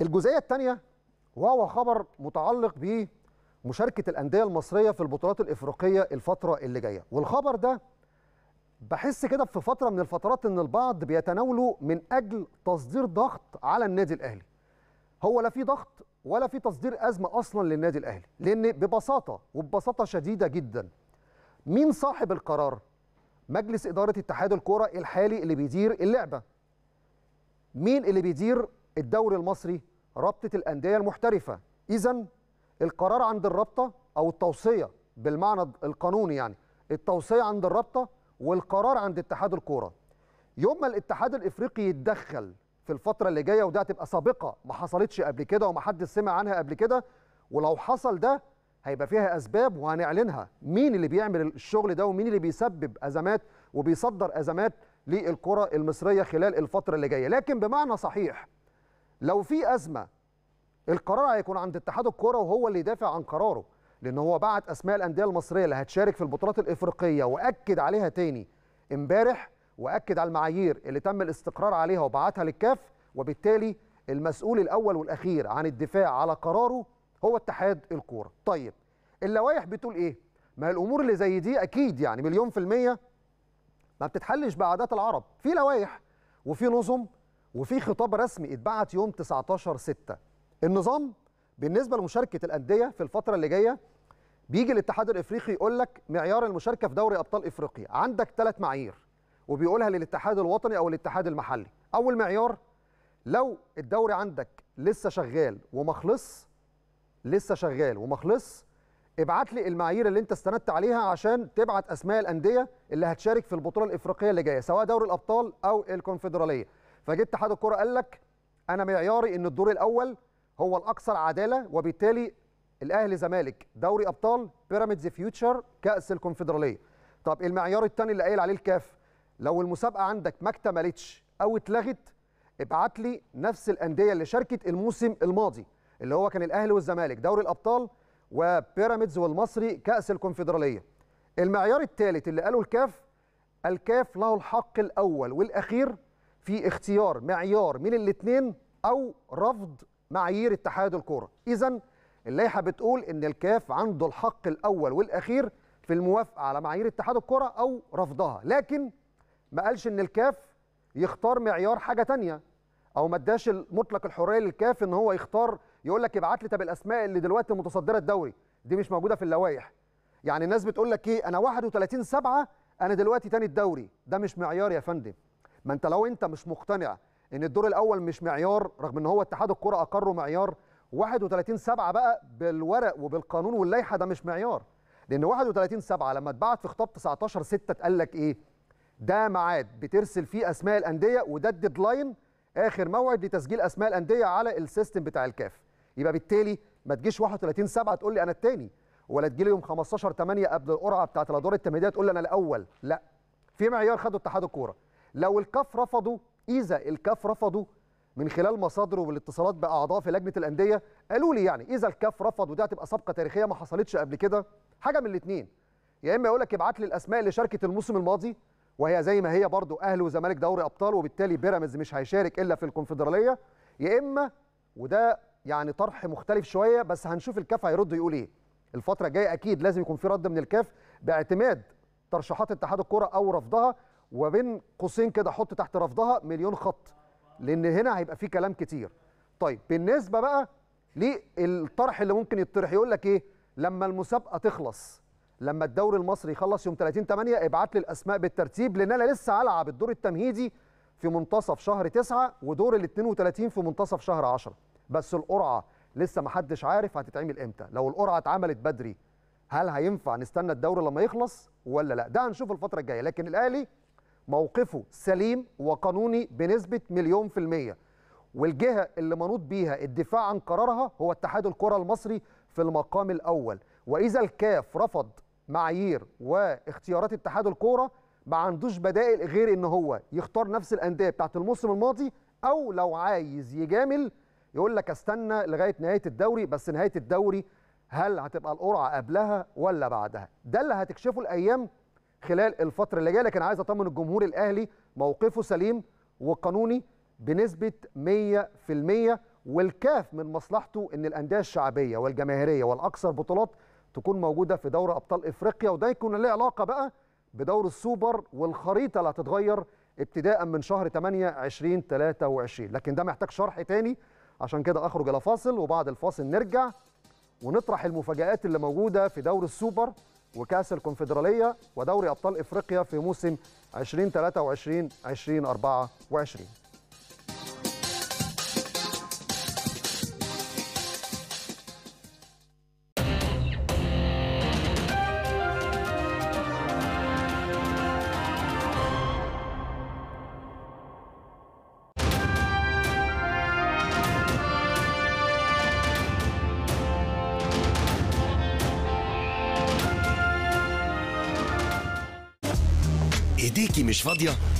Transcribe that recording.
الجزئيه الثانيه وهو خبر متعلق بمشاركه الانديه المصريه في البطولات الافريقيه الفتره اللي جايه والخبر ده بحس كده في فتره من الفترات ان البعض بيتناوله من اجل تصدير ضغط على النادي الاهلي هو لا في ضغط ولا في تصدير ازمه اصلا للنادي الاهلي لان ببساطه وببساطه شديده جدا مين صاحب القرار مجلس اداره اتحاد الكوره الحالي اللي بيدير اللعبه مين اللي بيدير الدوري المصري رابطه الانديه المحترفه اذا القرار عند الرابطه او التوصيه بالمعنى القانوني يعني التوصيه عند الرابطه والقرار عند اتحاد الكوره يوم ما الاتحاد الافريقي يتدخل في الفتره اللي جايه وده هتبقى سابقه ما حصلتش قبل كده وما حدش سمع عنها قبل كده ولو حصل ده هيبقى فيها اسباب وهنعلنها مين اللي بيعمل الشغل ده ومين اللي بيسبب ازمات وبيصدر ازمات للكره المصريه خلال الفتره اللي جايه لكن بمعنى صحيح لو في ازمه القرار هيكون عند اتحاد الكوره وهو اللي يدافع عن قراره لان هو بعت اسماء الانديه المصريه اللي هتشارك في البطولات الافريقيه واكد عليها تاني امبارح واكد على المعايير اللي تم الاستقرار عليها وبعتها للكاف وبالتالي المسؤول الاول والاخير عن الدفاع على قراره هو اتحاد الكوره طيب اللوائح بتقول ايه ما الامور اللي زي دي اكيد يعني مليون في الميه ما بتتحلش بعادات العرب في لوائح وفي نظم وفي خطاب رسمي اتبعت يوم 19 6 النظام بالنسبه لمشاركه الانديه في الفتره اللي جايه بيجي الاتحاد الافريقي يقول لك معيار المشاركه في دوري ابطال افريقيا عندك ثلاث معايير وبيقولها للاتحاد الوطني او الاتحاد المحلي اول معيار لو الدوري عندك لسه شغال وما لسه شغال وما ابعت لي المعايير اللي انت استندت عليها عشان تبعت اسماء الانديه اللي هتشارك في البطوله الافريقيه اللي جايه سواء دوري الابطال او الكونفدراليه فجه اتحاد الكره قال لك انا معياري ان الدور الاول هو الاكثر عداله وبالتالي الاهلي زمالك دوري ابطال بيراميدز فيوتشر كاس الكونفدراليه طب المعيار الثاني اللي قايل عليه الكاف لو المسابقه عندك ما اكتملتش او اتلغت ابعت لي نفس الانديه اللي شاركت الموسم الماضي اللي هو كان الاهلي والزمالك دوري الابطال وبيراميدز والمصري كاس الكونفدراليه المعيار الثالث اللي قاله الكاف الكاف له الحق الاول والاخير في اختيار معيار من الاثنين او رفض معايير اتحاد الكوره اذا اللائحه بتقول ان الكاف عنده الحق الاول والاخير في الموافقه على معايير اتحاد الكوره او رفضها لكن ما قالش ان الكاف يختار معيار حاجه تانية او ما اداش مطلق الحريه للكاف ان هو يختار يقول لك ابعت لي طب الاسماء اللي دلوقتي متصدره الدوري دي مش موجوده في اللوائح يعني الناس بتقول لك ايه انا 31 7 انا دلوقتي تاني الدوري ده مش معيار يا فندم ما انت لو انت مش مقتنع ان الدور الاول مش معيار رغم ان هو اتحاد الكره اقره معيار 31 7 بقى بالورق وبالقانون واللائحه ده مش معيار لان 31 7 لما اتبعت في خطاب 19 6 اتقال لك ايه ده ميعاد بترسل فيه اسماء الانديه وده الديدلاين اخر موعد لتسجيل اسماء الانديه على السيستم بتاع الكاف يبقى بالتالي ما تجيش 31 7 تقول لي انا الثاني ولا تجي لي يوم 15 8 قبل القرعه بتاعه الادوار التمهيديه تقول لي انا الاول لا في معيار خده اتحاد الكوره لو الكاف رفضوا اذا الكاف رفضوا من خلال مصادره والاتصالات باعضاء في لجنه الانديه قالوا لي يعني اذا الكاف رفض ودي هتبقى سابقه تاريخيه ما حصلتش قبل كده حاجه من الاثنين يا اما يقول لك ابعت لي الاسماء اللي شاركت الموسم الماضي وهي زي ما هي برضو اهلي وزمالك دوري ابطال وبالتالي بيراميدز مش هيشارك الا في الكونفدراليه يا اما وده يعني طرح مختلف شويه بس هنشوف الكاف هيرد يقول ايه الفتره الجايه اكيد لازم يكون في رد من الكاف باعتماد ترشيحات اتحاد الكره او رفضها وبين قوسين كده حط تحت رفضها مليون خط لان هنا هيبقى في كلام كتير طيب بالنسبه بقى للطرح اللي ممكن يطرح يقول لك ايه لما المسابقه تخلص لما الدوري المصري يخلص يوم 30 8 ابعت لي الاسماء بالترتيب لان انا لسه هلعب الدور التمهيدي في منتصف شهر 9 ودور ال 32 في منتصف شهر 10 بس القرعه لسه ما حدش عارف هتتعمل امتى لو القرعه اتعملت بدري هل هينفع نستنى الدوري لما يخلص ولا لا ده هنشوف الفتره الجايه لكن الاهلي موقفه سليم وقانوني بنسبة مليون في المية والجهة اللي منوط بيها الدفاع عن قرارها هو اتحاد الكرة المصري في المقام الأول وإذا الكاف رفض معايير واختيارات اتحاد الكوره ما عندوش بدائل غير ان هو يختار نفس الانديه بتاعت الموسم الماضي او لو عايز يجامل يقول لك استنى لغايه نهايه الدوري بس نهايه الدوري هل هتبقى القرعه قبلها ولا بعدها ده اللي هتكشفه الايام خلال الفتره اللي جايه لكن عايز اطمن الجمهور الاهلي موقفه سليم وقانوني بنسبه 100% والكاف من مصلحته ان الانديه الشعبيه والجماهيريه والاكثر بطولات تكون موجوده في دوري ابطال افريقيا وده يكون له علاقه بقى بدور السوبر والخريطه اللي هتتغير ابتداء من شهر 8 2023 لكن ده محتاج شرح تاني عشان كده اخرج الى فاصل وبعد الفاصل نرجع ونطرح المفاجآت اللي موجودة في دور السوبر وكاس الكونفدراليه ودوري ابطال افريقيا في موسم 2023 2024 کی مش فاضیه